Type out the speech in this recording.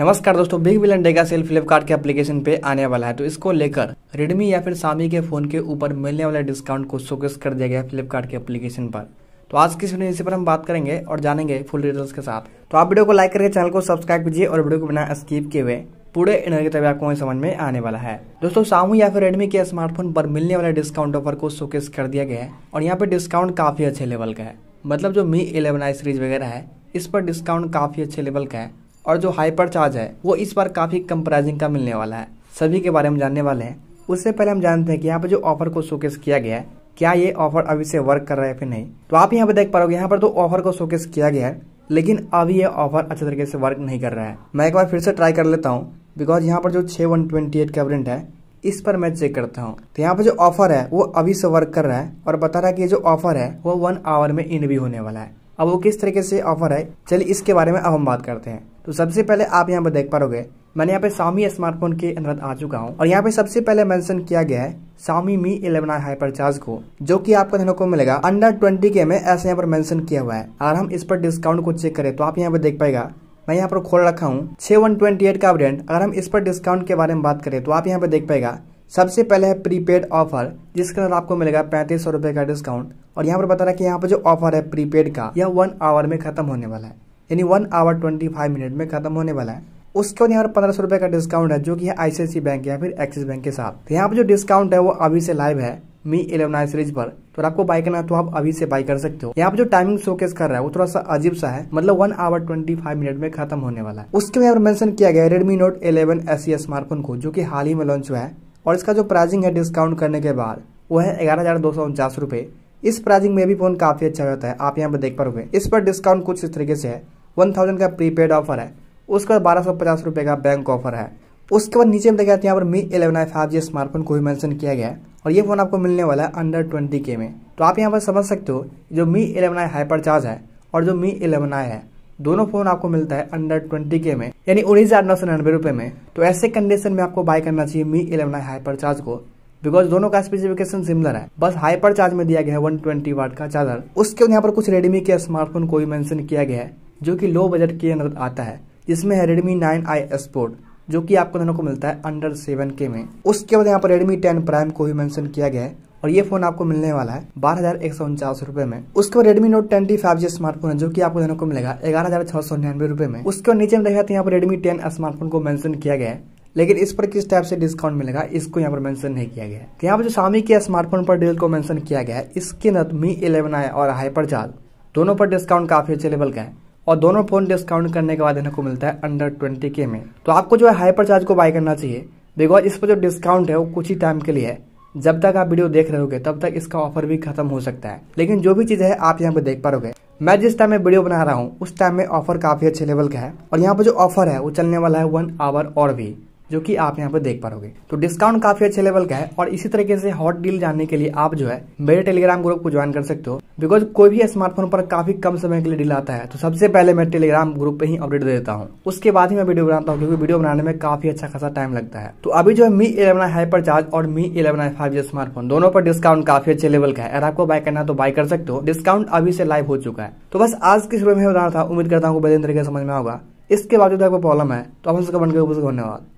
नमस्कार दोस्तों big billion days sale Flipkart के एप्लीकेशन पे आने वाला है तो इसको लेकर रेडमी या फिर सामी के फ़ोन के ऊपर मिलने वाले डिस्काउंट को शोकेस कर दिया गया है फ्लिपकार्ट के एप्लीकेशन पर तो आज किस वीडियो इसी पर हम बात करेंगे और जानेंगे फुल डिटेल्स के साथ तो आप वीडियो को लाइक करके चैनल को सब्सक्राइब कीजिए और वीडियो को बिना स्कीप किए हुए पूरे इनके तभी आपको समझ में आने वाला है दोस्तों सामू या फिर रेडमी के स्मार्टफोन पर मिलने वाले डिस्काउंट ऑफर को सोकेस कर दिया गया है और यहाँ पे डिस्काउंट काफ़ी अच्छे लेवल का है मतलब जो मी इलेवन आई सीरीज वगैरह है इस पर डिस्काउंट काफ़ी अच्छे लेवल का है और जो हाइपर चार्ज है वो इस बार काफ़ी कम प्राइजिंग का मिलने वाला है सभी के बारे में जानने वाले हैं उससे पहले हम जानते हैं कि यहाँ पर जो ऑफर को शोकेस किया गया है क्या ये ऑफर अभी से वर्क कर रहा है फिर नहीं तो आप यहाँ पर देख पाओगे यहाँ पर तो ऑफर को शोकेस किया गया है लेकिन अभी ये ऑफर अच्छे तरीके से वर्क नहीं कर रहा है मैं एक बार फिर से ट्राई कर लेता हूँ बिकॉज यहाँ पर जो छः वन ट्वेंटी एट का प्रिंट है इस पर मैं चेक करता हूँ तो यहाँ पर जो ऑफर है वो अभी से वर्क कर रहा है और बता रहा है कि ये जो ऑफर है वो वन आवर में इन भी होने वाला है अब वो किस तरीके से ऑफर है चलिए इसके बारे में अब हम बात करते हैं तो सबसे पहले आप यहाँ पर देख पाओगे मैंने यहाँ पे सामी स्मार्टफोन के अंदर आ चुका हूँ और यहाँ पे सबसे पहले मेंशन किया गया है सामी मी इलेवन आई चार्ज को जो कि आपको देखने को मिलेगा अंडर ट्वेंटी के में ऐसे यहाँ पर मेंशन किया हुआ है अगर हम इस पर डिस्काउंट को चेक करें तो आप यहाँ पर देख पाएगा मैं यहाँ पर खोल रखा हूँ छे वन ट्वेंटी एट का ब्रांड अगर हम इस पर डिस्काउंट के बारे में बात करें तो आप यहाँ पे देख पाएगा सबसे पहले है प्रीपेड ऑफर जिसके अंदर आपको मिलेगा पैंतीस सौ रुपए का डिस्काउंट और यहाँ पर बता रहा है कि यहाँ पर जो ऑफर है प्रीपेड का यह वन आवर में खत्म होने वाला है यानी one hour twenty five minute में खत्म होने वाला है उसके बाद यहाँ पर पंद्रह सौ रुपए का डिस्काउंट है जो कि आईसीआईसी बैंक या फिर एक्सिस बैंक के साथ तो यहाँ पर जो डिस्काउंट है वो अभी से लाइव है मी इलेवन सीरीज पर तो आपको बाई करना है तो आप अभी से बाई कर सकते हो यहाँ पर जो टाइमिंग शोकेस कर रहा है वो थोड़ा सा अजीब सा है मतलब one hour twenty five minute में खत्म होने वाला है उसके यहाँ पर मेंशन किया गया है Redmi Note eleven S smartphone को जो कि हाल ही में लॉन्च हुआ है और इसका जो प्राइजिंग है डिस्काउंट करने के बाद वो है ग्यारह हज़ार दो सौ उनचास इस प्राइजिंग में भी फ़ोन काफ़ी अच्छा रहता है आप यहाँ पर देख पा रहे इस पर डिस्काउंट कुछ इस तरीके से है वन थाउजेंड का प्रीपेड ऑफर है उसके बाद बारह सौ पचास का बैंक ऑफर है उसके बाद नीचे में देखा जाता है यहाँ पर Mi eleven i five G smartphone को भी मेंशन किया गया है और ये फ़ोन आपको मिलने वाला है अंडर ट्वेंटी के में तो आप यहाँ पर समझ सकते हो जो Mi eleven i hyper charge है और जो मी इलेवन आई है दोनों फोन आपको मिलता है अंडर ट्वेंटी के में यानी उन्नीस हजार नौ सौ निन्यानवे रुपए में तो ऐसे कंडीशन में आपको बाय करना चाहिए मी इलेवन हाइपर चार्ज को बिकॉज दोनों का स्पेसिफिकेशन सिमिलर है बस हाइपर चार्ज में दिया गया है 120 ट्वेंटी वाट का चार्जर उसके यहाँ पर कुछ रेडमी के स्मार्टफोन को भी मैंशन किया गया है जो की लो बजट के अंदर आता है जिसमें है रेडमी नाइन आई स्पोर्ट जो कि आपको दोनों को मिलता है अंडर सेवन के में उसके बाद यहाँ पर रेडमी टेन प्राइम को भी मेंशन किया गया है और ये फोन आपको मिलने वाला है बारह हजार एक सौ उनचास रुपए में उसके बाद Redmi Note twenty five G smartphone है जो कि आपको देने को मिलेगा ग्यारह हजार छह सौ रुपए में उसके नीचे में देखा यहाँ पर रेडमी टेन स्मार्टफोन को मेंशन किया गया है लेकिन इस पर किस टाइप से डिस्काउंट मिलेगा इसको यहाँ पर मेंशन नहीं किया गया है तो यहाँ पर जो शामी के स्मार्टफोन पर डील को मेंशन किया गया है इसके अंदर मी इलेवन आई और हाइपर चार्ज दोनों पर डिस्काउंट काफी अच्छे लेवल का है और दोनों फोन डिस्काउंट करने के बाद को मिलता है अंडर ट्वेंटी के में तो आपको जो है हाइपर चार्ज को बाय करना चाहिए बिकॉज इस पर जो डिस्काउंट है वो कुछ ही टाइम के लिए है जब तक आप वीडियो देख रहे हो तब तक इसका ऑफर भी खत्म हो सकता है लेकिन जो भी चीज़ है आप यहाँ पे देख पा रहे मैं जिस टाइम में वीडियो बना रहा हूँ उस टाइम में ऑफर काफी अच्छे लेवल का है और यहाँ पर जो ऑफर है वो चलने वाला है वन आवर और भी जो कि आप यहाँ पर देख पाओगे तो डिस्काउंट काफी अच्छे लेवल का है और इसी तरीके से हॉट डील जानने के लिए आप जो है मेरे टेलीग्राम ग्रुप को ज्वाइन कर सकते हो बिकॉज कोई भी स्मार्टफोन पर काफी कम समय के लिए डील आता है तो सबसे पहले मैं टेलीग्राम ग्रुप पे ही अपडेट दे देता हूँ उसके बाद ही मैं वीडियो बनाता हूँ क्योंकि वीडियो बनाने में काफी अच्छा खासा टाइम लगता है तो अभी जो है मी इलेवन हाइपर चार्ज और Mi eleven i five smartphone दोनों पर डिस्काउंट काफी अच्छे लेवल का है अगर आपको बाय करना तो बाय कर सकते हो डिस्काउंट अभी से लाइव हो चुका है तो बस आज के में उदाहरण था उम्मीद करता हूँ बेहतर तरीके समझ में होगा इसके बावजूद आपको प्रॉब्लम है तो आप उसका बनकर धन्यवाद